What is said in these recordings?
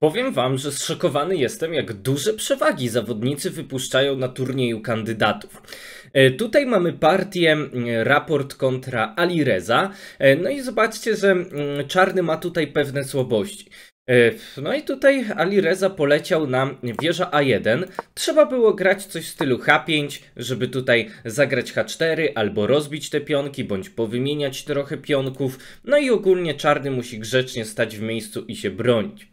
Powiem wam, że zszokowany jestem, jak duże przewagi zawodnicy wypuszczają na turnieju kandydatów. E, tutaj mamy partię raport kontra Alireza. E, no i zobaczcie, że czarny ma tutaj pewne słabości. E, no i tutaj Ali Reza poleciał nam wieża A1. Trzeba było grać coś w stylu H5, żeby tutaj zagrać H4 albo rozbić te pionki, bądź powymieniać trochę pionków. No i ogólnie czarny musi grzecznie stać w miejscu i się bronić.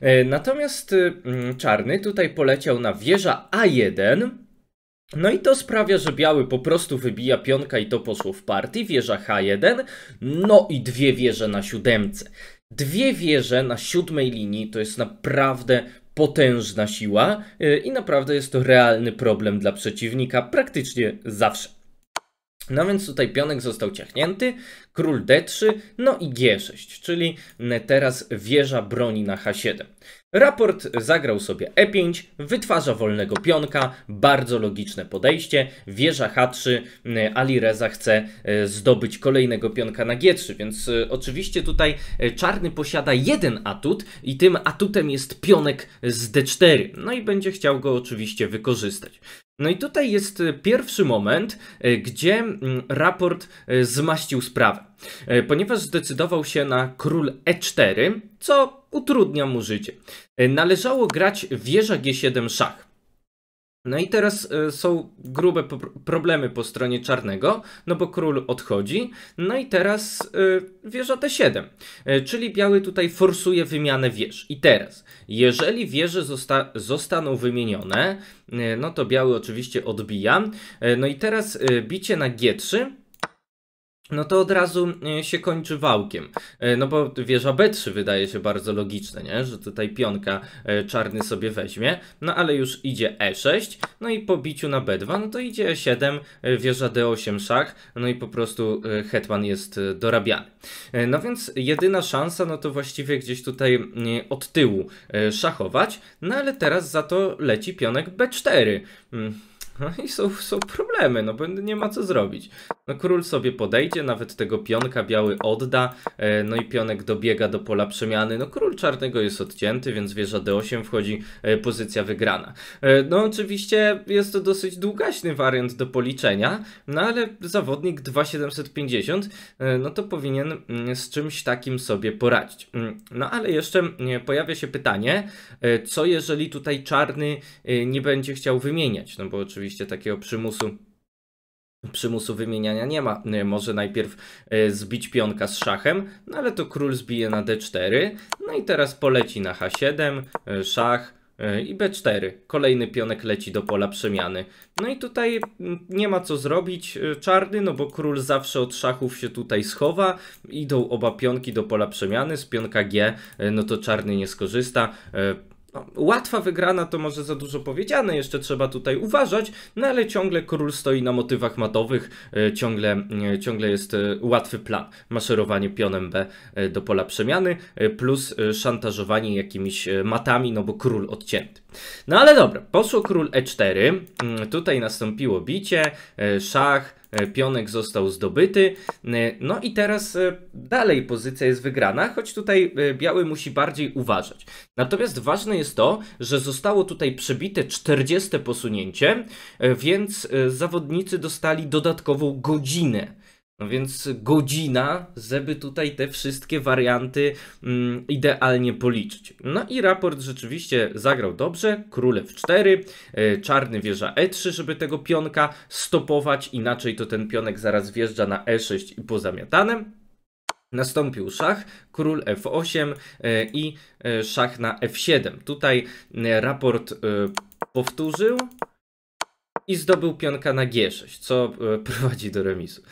E, natomiast y, mm, czarny tutaj poleciał na wieża A1. No i to sprawia, że biały po prostu wybija pionka i to poszło w partii, wieża H1, no i dwie wieże na siódemce. Dwie wieże na siódmej linii to jest naprawdę potężna siła y, i naprawdę jest to realny problem dla przeciwnika praktycznie zawsze. No więc tutaj pionek został ciachnięty, król d3, no i g6, czyli teraz wieża broni na h7. Raport zagrał sobie E5, wytwarza wolnego pionka, bardzo logiczne podejście. Wieża H3, e, Ali Reza chce e, zdobyć kolejnego pionka na G3, więc e, oczywiście tutaj czarny posiada jeden atut i tym atutem jest pionek z D4. No i będzie chciał go oczywiście wykorzystać. No i tutaj jest pierwszy moment, gdzie raport zmaścił sprawę, ponieważ zdecydował się na król E4, co utrudnia mu życie. E, należało grać wieża G7 szach. No i teraz e, są grube problemy po stronie czarnego, no bo król odchodzi. No i teraz e, wieża D7, czyli biały tutaj forsuje wymianę wież. I teraz, jeżeli wieże zosta zostaną wymienione, no to biały oczywiście odbija. No i teraz bicie na G3 no to od razu e, się kończy wałkiem. E, no bo wieża B3 wydaje się bardzo logiczne, nie? że tutaj pionka e, czarny sobie weźmie, no ale już idzie E6, no i po biciu na B2, no to idzie E7, wieża D8 szach, no i po prostu hetman jest dorabiany. No więc jedyna szansa, no to właściwie gdzieś tutaj od tyłu szachować, no ale teraz za to leci pionek B4. No i są, są problemy, no bo nie ma co zrobić. No król sobie podejdzie, nawet tego pionka biały odda, e, no i pionek dobiega do pola przemiany. No król czarnego jest odcięty, więc wieża d8 wchodzi, e, pozycja wygrana. E, no oczywiście jest to dosyć długaśny wariant do policzenia, no ale zawodnik 2750, no to powinien mm, z czymś takim sobie poradzić. Mm, no ale jeszcze mm, pojawia się pytanie, co jeżeli tutaj czarny nie będzie chciał wymieniać, no bo oczywiście oczywiście takiego przymusu przymusu wymieniania nie ma. Może najpierw e, zbić pionka z szachem, no ale to król zbije na d4, no i teraz poleci na h7, e, szach e, i b4. Kolejny pionek leci do pola przemiany. No i tutaj nie ma co zrobić czarny, no bo król zawsze od szachów się tutaj schowa. Idą oba pionki do pola przemiany, z pionka g, no to czarny nie skorzysta. No, łatwa wygrana to może za dużo powiedziane, jeszcze trzeba tutaj uważać, no ale ciągle król stoi na motywach matowych, e, ciągle, e, ciągle jest e, łatwy plan. Maszerowanie pionem B do pola przemiany, plus szantażowanie jakimiś matami, no bo król odcięty. No ale dobra, poszło król E4, mm, tutaj nastąpiło bicie, szach, E, pionek został zdobyty. E, no i teraz e, dalej pozycja jest wygrana, choć tutaj biały musi bardziej uważać. Natomiast ważne jest to, że zostało tutaj przebite 40 posunięcie, więc zawodnicy dostali dodatkową godzinę no więc godzina, żeby tutaj te wszystkie warianty mm, idealnie policzyć. No i raport rzeczywiście zagrał dobrze. Król f 4, czarny wieża E3, żeby tego pionka stopować, inaczej to ten pionek zaraz wjeżdża na E6 i pozamiatanem. Nastąpił szach, król F8 e, i e, szach na F7. Tutaj e, raport powtórzył i zdobył pionka na G6, co e, prowadzi do remisu.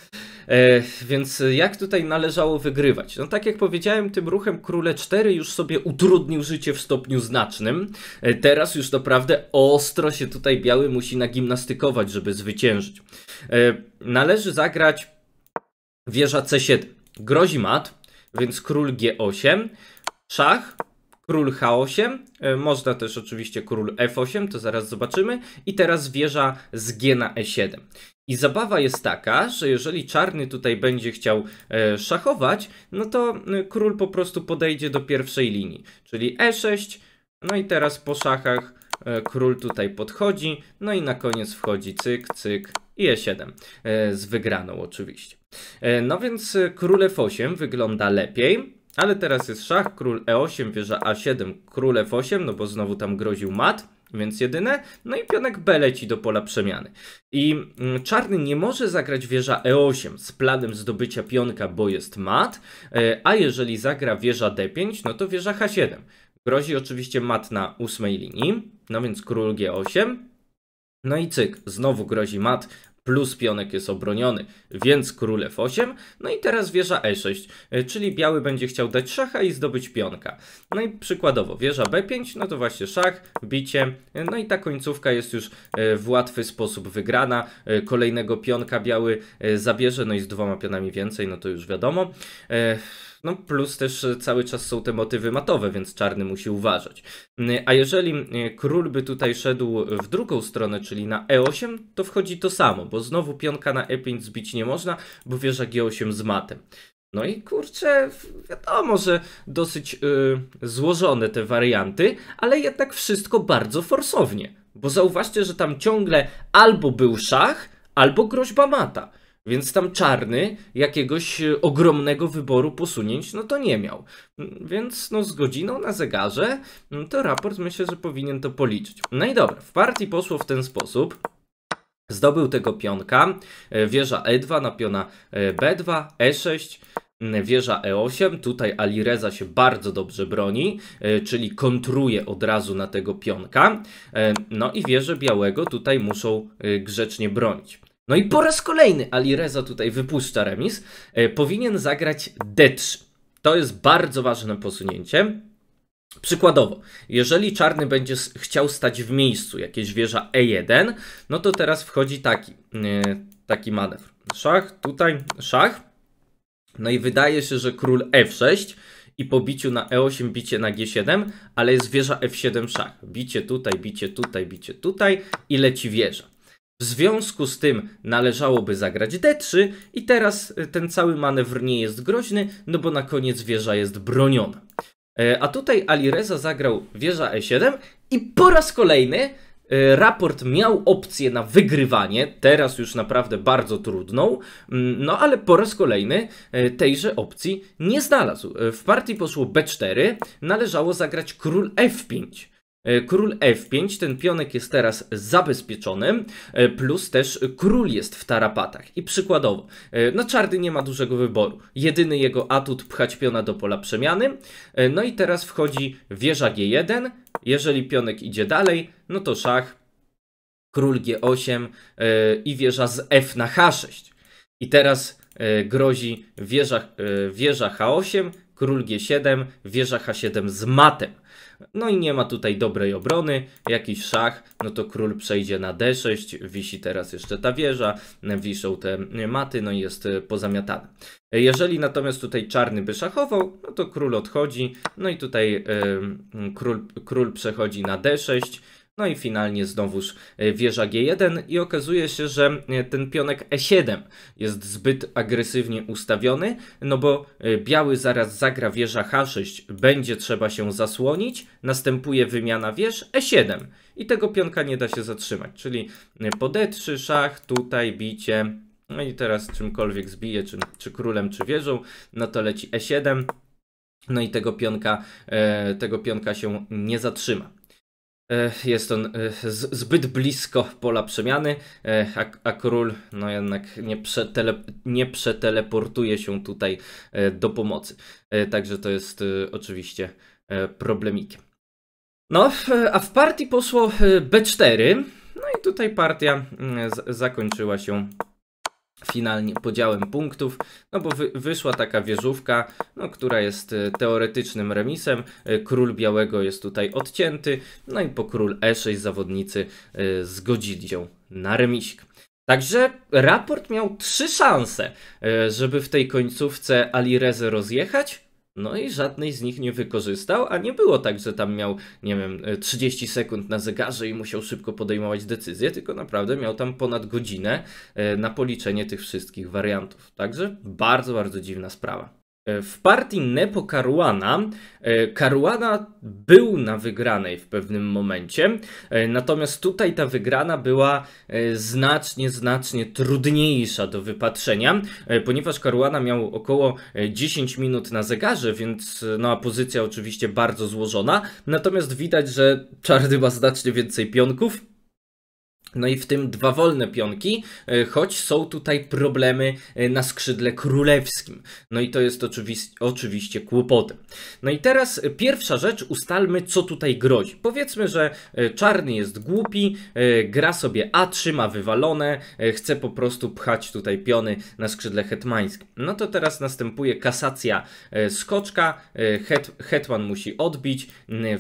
E, więc jak tutaj należało wygrywać? No tak jak powiedziałem, tym ruchem króle 4 już sobie utrudnił życie w stopniu znacznym. E, teraz już naprawdę ostro się tutaj biały musi nagimnastykować, żeby zwyciężyć. E, należy zagrać wieża C7. Grozi mat, więc król G8, szach, król H8, e, można też oczywiście król F8, to zaraz zobaczymy, i teraz wieża z G na E7. I zabawa jest taka, że jeżeli czarny tutaj będzie chciał e, szachować, no to e, król po prostu podejdzie do pierwszej linii, czyli E6, no i teraz po szachach król tutaj podchodzi, no i na koniec wchodzi cyk, cyk i E7, z wygraną oczywiście. No więc król F8 wygląda lepiej, ale teraz jest szach, król e8, wieża a7, król f8, no bo znowu tam groził mat, więc jedyne. No i pionek b leci do pola przemiany. I mm, czarny nie może zagrać wieża e8 z planem zdobycia pionka, bo jest mat, e, a jeżeli zagra wieża d5, no to wieża h7. Grozi oczywiście mat na ósmej linii, no więc król g8, no i cyk, znowu grozi mat, plus pionek jest obroniony, więc król f8, no i teraz wieża e6, e, czyli biały będzie chciał dać szacha i zdobyć pionka. No i przykładowo wieża b5, no to właśnie szach, bicie, e, no i ta końcówka jest już e, w łatwy sposób wygrana, kolejnego pionka biały zabierze, no i z dwoma pionami więcej, no to już wiadomo. No plus też e, cały czas są te motywy matowe, więc czarny musi uważać. Mm, a jeżeli e, król by tutaj szedł w drugą stronę, czyli na e8, to wchodzi to samo, bo znowu pionka na e5 zbić nie można, bo wieża g8 z matem. No i kurczę, wiadomo, że dosyć yy, złożone te warianty, ale jednak wszystko bardzo forsownie. Bo zauważcie, że tam ciągle albo był szach, albo groźba mata. Więc tam czarny jakiegoś e, ogromnego wyboru posunięć, no to nie miał. Mm, więc no z godziną na zegarze, mm, to raport myślę, że powinien to policzyć. No i dobra, w partii poszło w ten sposób. Zdobył tego pionka, e, wieża E2 na piona e, B2, E6, mm, wieża E8. Tutaj Alireza się bardzo dobrze broni, czyli kontruje od razu na tego pionka. No i wieże białego tutaj muszą grzecznie bronić. No i po raz kolejny Alireza tutaj wypuszcza remis. E, powinien zagrać D3. To jest bardzo ważne posunięcie. Przykładowo, jeżeli czarny będzie chciał stać w miejscu, jakieś wieża E1, no to teraz wchodzi taki, e, taki manewr. Szach, tutaj, szach. No i wydaje się, że król F6 i po biciu na E8 bicie na G7, ale jest wieża F7 szach. Bicie tutaj, bicie tutaj, bicie tutaj i leci wieża. W związku z tym należałoby zagrać D3 i teraz e, ten cały manewr nie jest groźny, no bo na koniec wieża jest broniona. E, a tutaj Alireza zagrał wieża E7 i po raz kolejny e, Raport miał opcję na wygrywanie, teraz już naprawdę bardzo trudną, mm, no ale po raz kolejny tejże opcji nie znalazł. W partii poszło B4, należało zagrać król F5. E, król F5, ten pionek jest teraz zabezpieczony, e, plus też król jest w tarapatach. I przykładowo, e, no czardy nie ma dużego wyboru. Jedyny jego atut pchać piona do pola przemiany. No i teraz wchodzi wieża G1. Jeżeli pionek idzie dalej, no to szach, król G8 i wieża z F na H6. I teraz grozi wieża, wieża H8, król G7, wieża H7 z matem. No i nie ma tutaj dobrej obrony, jakiś szach, no to król przejdzie na d6, wisi teraz jeszcze ta wieża, wiszą te maty, no i jest e, pozamiatane. Jeżeli natomiast tutaj czarny by szachował, no to król odchodzi, no i tutaj e, król, król przechodzi na d6, no i finalnie znowuż e, wieża G1 i okazuje się, że e, ten pionek E7 jest zbyt agresywnie ustawiony, no bo e, biały zaraz zagra wieża H6, będzie trzeba się zasłonić, następuje wymiana wież E7 i tego pionka nie da się zatrzymać, czyli po D3 szach, tutaj bicie, no i teraz czymkolwiek zbije, czy, czy królem, czy wieżą, no to leci E7, no i tego pionka, e, tego pionka się nie zatrzyma. E, jest on e, zbyt blisko pola przemiany, e, a, a król no jednak nie, przetele, nie przeteleportuje się tutaj do pomocy. Także to jest oczywiście problemikiem. No, a w partii poszło B4. No i tutaj partia mm, zakończyła się finalnie podziałem punktów, no bo wy, wyszła taka wieżówka, no, która jest e, teoretycznym remisem, e, król białego jest tutaj odcięty, no i po król e6 zawodnicy e, zgodzili się na remisik. Także raport miał trzy szanse, żeby w tej końcówce Alireze rozjechać, no i żadnej z nich nie wykorzystał, a nie było tak, że tam miał, nie wiem, 30 e, sekund na zegarze i musiał szybko podejmować decyzję, tylko naprawdę miał tam ponad godzinę e, na policzenie tych wszystkich wariantów. Także bardzo, bardzo dziwna sprawa. E, w partii Nepo Caruana, e, Caruana był na wygranej w pewnym momencie, e, natomiast tutaj ta wygrana była znacznie, znacznie trudniejsza do wypatrzenia, ponieważ Caruana miał około 10 minut na zegarze, więc no a pozycja oczywiście bardzo złożona, natomiast widać, że czarny ma znacznie więcej pionków, no i w tym dwa wolne pionki, e, choć są tutaj problemy e, na skrzydle królewskim. No i to jest oczywiście, oczywiście kłopotem. No i teraz e, pierwsza rzecz, ustalmy co tutaj grozi. Powiedzmy, że czarny jest głupi, gra sobie A3, ma wywalone, chce po prostu pchać tutaj piony na skrzydle hetmańskim. No to teraz następuje kasacja skoczka, het, hetman musi odbić,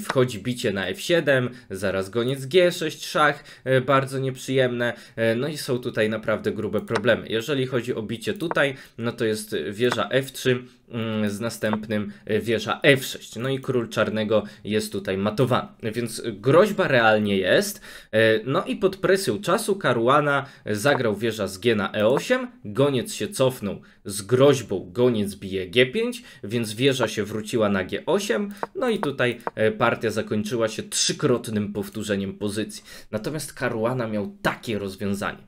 wchodzi bicie na F7, zaraz goniec G6, szach, bardzo nieprzyjemne, e, no i są tutaj naprawdę grube problemy. Jeżeli chodzi o bicie tutaj, no to jest wieża F3 mm, z następnym e, wieża F6. No i król czarnego jest tutaj matowany. Więc groźba realnie jest. E, no i pod presją czasu Karuana zagrał wieża z G na E8, goniec się cofnął z groźbą, goniec bije G5, więc wieża się wróciła na G8, no i tutaj partia zakończyła się trzykrotnym powtórzeniem pozycji. Natomiast Karuana miał takie rozwiązanie.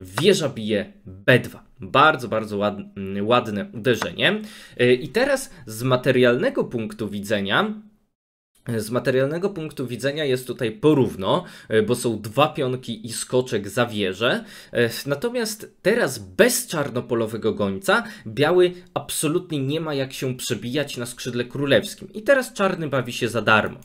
Wieża bije B2. Bardzo, bardzo ładne, ładne uderzenie. Y, I teraz z materialnego punktu widzenia z materialnego punktu widzenia jest tutaj porówno, y, bo są dwa pionki i skoczek za wieżę. Y, natomiast teraz bez czarnopolowego gońca biały absolutnie nie ma jak się przebijać na skrzydle królewskim. I teraz czarny bawi się za darmo.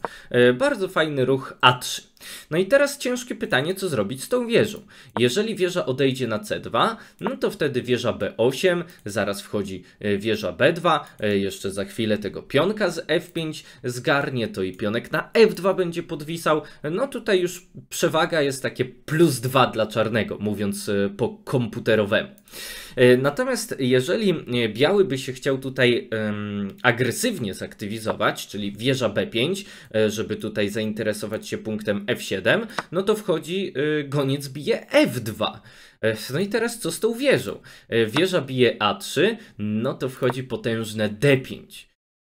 Bardzo fajny ruch A3. No i teraz ciężkie pytanie, co zrobić z tą wieżą. Jeżeli wieża odejdzie na C2, no to wtedy wieża B8, zaraz wchodzi e, wieża B2, e, jeszcze za chwilę tego pionka z F5 zgarnie, to i pionek na F2 będzie podwisał. No tutaj już przewaga jest takie plus 2 dla czarnego, mówiąc e, po komputerowemu. E, natomiast jeżeli e, biały by się chciał tutaj agresywnie zaktywizować, czyli wieża B5, e, żeby tutaj zainteresować się punktem F7, no to wchodzi goniec bije F2. No i teraz co z tą wieżą? Wieża bije A3, no to wchodzi potężne D5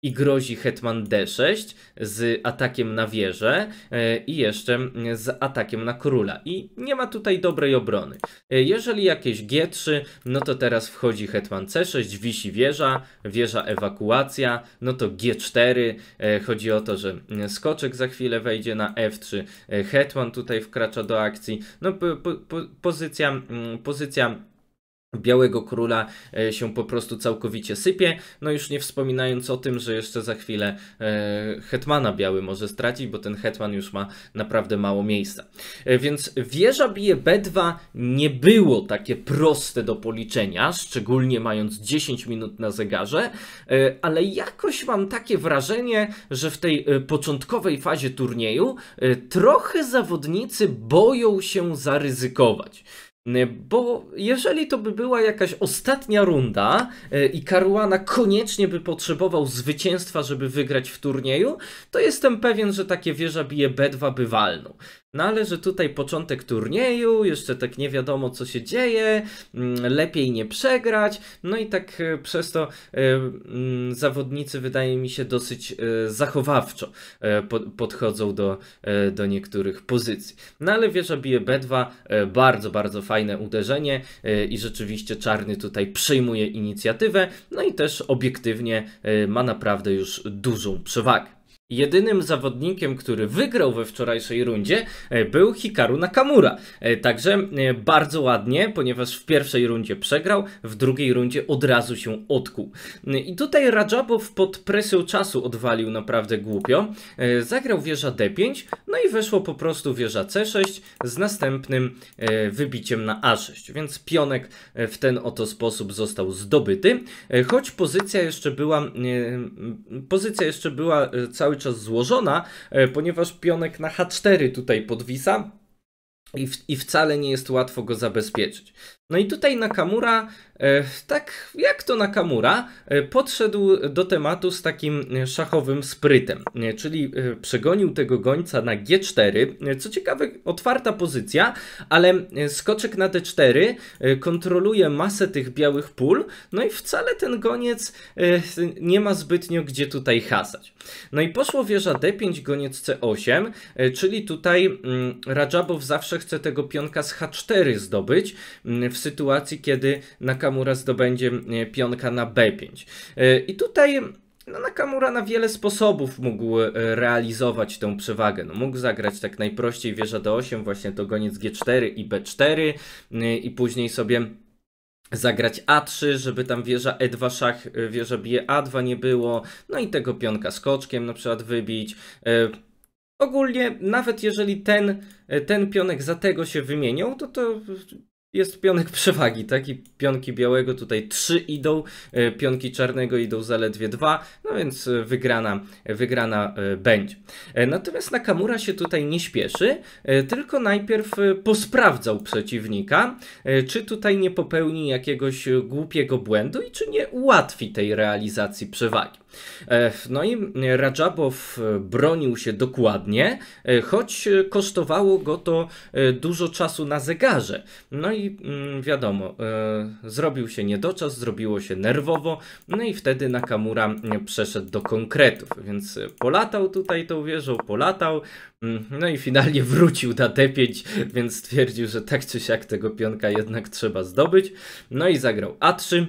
i grozi Hetman D6 z atakiem na wieżę e, i jeszcze z atakiem na króla. I nie ma tutaj dobrej obrony. E, jeżeli jakieś G3, no to teraz wchodzi Hetman C6, wisi wieża, wieża ewakuacja, no to G4. E, chodzi o to, że skoczek za chwilę wejdzie na F3, Hetman tutaj wkracza do akcji. No po, po, pozycja, mm, pozycja Białego Króla e, się po prostu całkowicie sypie, no już nie wspominając o tym, że jeszcze za chwilę e, Hetmana Biały może stracić, bo ten Hetman już ma naprawdę mało miejsca. E, więc wieża bije B2 nie było takie proste do policzenia, szczególnie mając 10 minut na zegarze, ale jakoś mam takie wrażenie, że w tej początkowej fazie turnieju trochę zawodnicy boją się zaryzykować. Y, bo jeżeli to by była jakaś ostatnia runda y, i Karuana koniecznie by potrzebował zwycięstwa, żeby wygrać w turnieju, to jestem pewien, że takie wieża bije B2 by walnął. No ale że tutaj początek turnieju, jeszcze tak nie wiadomo co się dzieje, mm, lepiej nie przegrać. No i tak e, przez to e, mm, zawodnicy wydaje mi się dosyć e, zachowawczo podchodzą do, do niektórych pozycji. No ale wieża bije B2, bardzo, bardzo fajne uderzenie i rzeczywiście czarny tutaj przyjmuje inicjatywę, no i też obiektywnie ma naprawdę już dużą przewagę. Jedynym zawodnikiem, który wygrał we wczorajszej rundzie e, był Hikaru Nakamura. E, także e, bardzo ładnie, ponieważ w pierwszej rundzie przegrał, w drugiej rundzie od razu się odkuł. I tutaj Rajabow pod presją czasu odwalił naprawdę głupio. Zagrał wieża D5, no i weszło po prostu wieża C6 z następnym wybiciem na A6. Więc pionek w ten oto sposób został zdobyty, choć pozycja jeszcze była pozycja jeszcze była cały czas czas złożona, e, ponieważ pionek na H4 tutaj podwisa. I, w, I wcale nie jest łatwo go zabezpieczyć. No i tutaj Nakamura E, tak jak to Nakamura, e, podszedł do tematu z takim e, szachowym sprytem, czyli przegonił tego gońca na G4. Co ciekawe, otwarta pozycja, ale skoczek na D4 kontroluje masę tych białych pól, no i wcale ten goniec nie ma zbytnio gdzie tutaj hasać. No i poszło wieża D5, goniec C8, czyli tutaj mm, Rajabow zawsze chce tego pionka z H4 zdobyć mm, w sytuacji, kiedy Nakamura Nakamura zdobędzie e, pionka na B5. E, I tutaj no Nakamura na wiele sposobów mógł e, realizować tę przewagę. No, mógł zagrać tak najprościej wieża D8, właśnie to goniec G4 i B4 i później sobie zagrać A3, żeby tam wieża E2 szach, wieża bije A2 nie było, no i tego pionka skoczkiem na przykład wybić. Ogólnie, nawet jeżeli ten, ten pionek za tego się wymienił, to, to jest pionek przewagi, tak? I pionki białego tutaj trzy idą, e, pionki czarnego idą zaledwie dwa, no więc e, wygrana, wygrana e, będzie. Natomiast Nakamura się tutaj nie śpieszy, tylko najpierw posprawdzał przeciwnika, czy tutaj nie popełni jakiegoś głupiego błędu i czy nie ułatwi tej realizacji przewagi. E, no i Radżabow e, bronił się dokładnie, e, choć kosztowało go to dużo czasu na zegarze. No i mm, wiadomo, zrobił się niedoczas, zrobiło się nerwowo, no i wtedy Nakamura mm, przeszedł do konkretów, więc polatał tutaj tą wieżą, polatał, mm, no i finalnie wrócił na depieć, więc stwierdził, że tak czy siak tego pionka jednak trzeba zdobyć. No i zagrał A3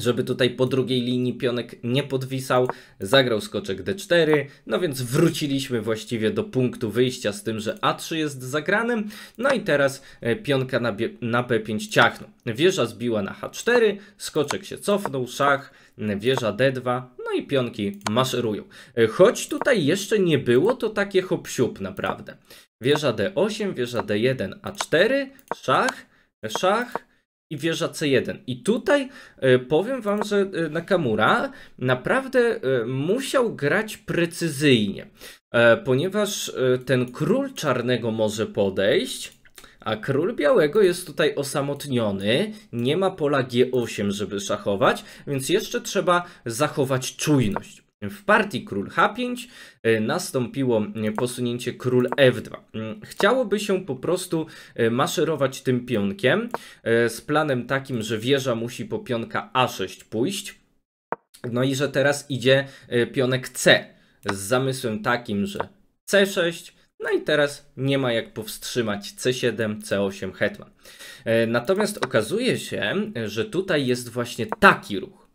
żeby tutaj po drugiej linii pionek nie podwisał, zagrał skoczek d4, no więc wróciliśmy właściwie do punktu wyjścia z tym, że a3 jest zagranym, no i teraz e, pionka na, na b5 ciachnął. Wieża zbiła na h4, skoczek się cofnął, szach, wieża d2, no i pionki maszerują. E, choć tutaj jeszcze nie było to takie hop naprawdę. Wieża d8, wieża d1, a4, szach, szach, i wieża C1. I tutaj y, powiem wam, że y, Nakamura naprawdę y, musiał grać precyzyjnie, e, ponieważ ten król czarnego może podejść, a król białego jest tutaj osamotniony, nie ma pola G8, żeby szachować, więc jeszcze trzeba zachować czujność. W partii król H5 e, nastąpiło e, posunięcie król F2. Mm, chciałoby się po prostu e, maszerować tym pionkiem z planem takim, że wieża musi po pionka A6 pójść. No i że teraz idzie pionek C z zamysłem takim, że C6, no i teraz nie ma jak powstrzymać C7, C8 hetman. Natomiast okazuje się, że tutaj jest właśnie taki ruch.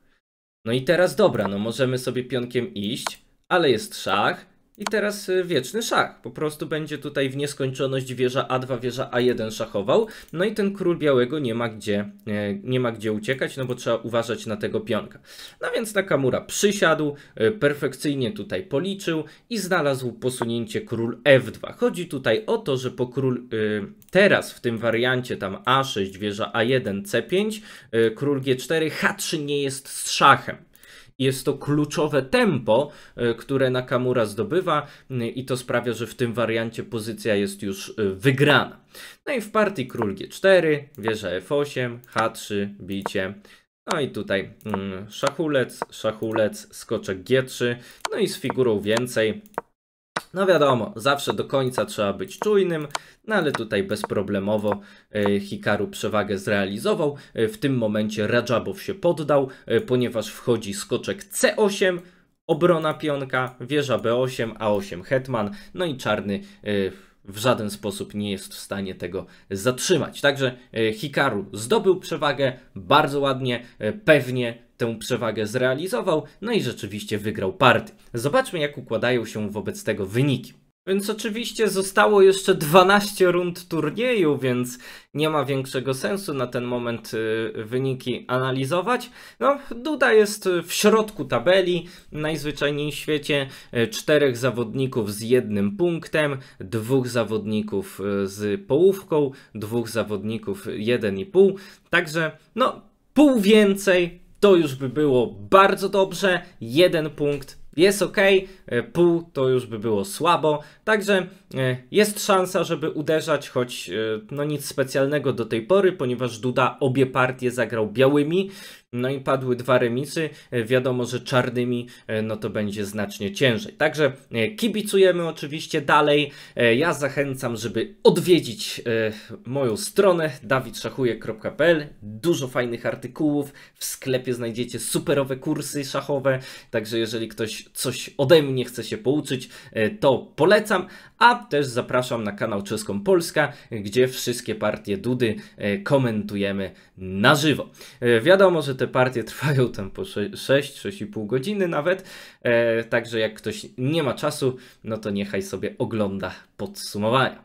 No i teraz dobra, no możemy sobie pionkiem iść, ale jest szach, i teraz y, wieczny szach. Po prostu będzie tutaj w nieskończoność wieża A2, wieża A1 szachował. No i ten król białego nie ma gdzie, e, nie ma gdzie uciekać, no bo trzeba uważać na tego pionka. No więc Nakamura przysiadł, e, perfekcyjnie tutaj policzył i znalazł posunięcie król F2. Chodzi tutaj o to, że po król y, teraz w tym wariancie tam A6, wieża A1, C5, y, król G4, H3 nie jest z szachem. Jest to kluczowe tempo, e, które Nakamura zdobywa e, i to sprawia, że w tym wariancie pozycja jest już e, wygrana. No i w partii król G4, wieża F8, H3, bicie. No i tutaj mm, szachulec, szachulec, skoczek G3, no i z figurą więcej, no wiadomo, zawsze do końca trzeba być czujnym, no ale tutaj bezproblemowo e, Hikaru przewagę zrealizował. E, w tym momencie Rajabow się poddał, e, ponieważ wchodzi skoczek C8, obrona pionka, wieża B8, A8 hetman, no i czarny w żaden sposób nie jest w stanie tego zatrzymać. Także Hikaru zdobył przewagę bardzo ładnie, pewnie tę przewagę zrealizował, no i rzeczywiście wygrał party. Zobaczmy, jak układają się wobec tego wyniki. Więc oczywiście zostało jeszcze 12 rund turnieju, więc nie ma większego sensu na ten moment y, wyniki analizować. No, Duda jest y, w środku tabeli, najzwyczajniej w świecie. Y, czterech zawodników z jednym punktem, dwóch zawodników z połówką, dwóch zawodników jeden i pół. Także, no, pół więcej to już by było bardzo dobrze. Jeden punkt jest ok, e, pół to już by było słabo. Także E, jest szansa, żeby uderzać, choć e, no nic specjalnego do tej pory, ponieważ Duda obie partie zagrał białymi, no i padły dwa remisy. E, wiadomo, że czarnymi no to będzie znacznie ciężej. Także kibicujemy oczywiście dalej. Ja zachęcam, żeby odwiedzić moją stronę dawidszachuje.pl. Dużo fajnych artykułów. W sklepie znajdziecie superowe kursy szachowe. Także jeżeli ktoś coś ode mnie chce się pouczyć, to polecam. A też zapraszam na kanał Czeską Polska, gdzie wszystkie partie Dudy e, komentujemy na żywo. E, wiadomo, że te partie trwają tam po 6-6,5 godziny nawet, e, także jak ktoś nie ma czasu, no to niechaj sobie ogląda podsumowania.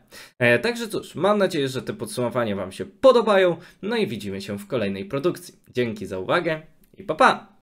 Także cóż, mam nadzieję, że te podsumowania Wam się podobają, no i widzimy się w kolejnej produkcji. Dzięki za uwagę i pa pa!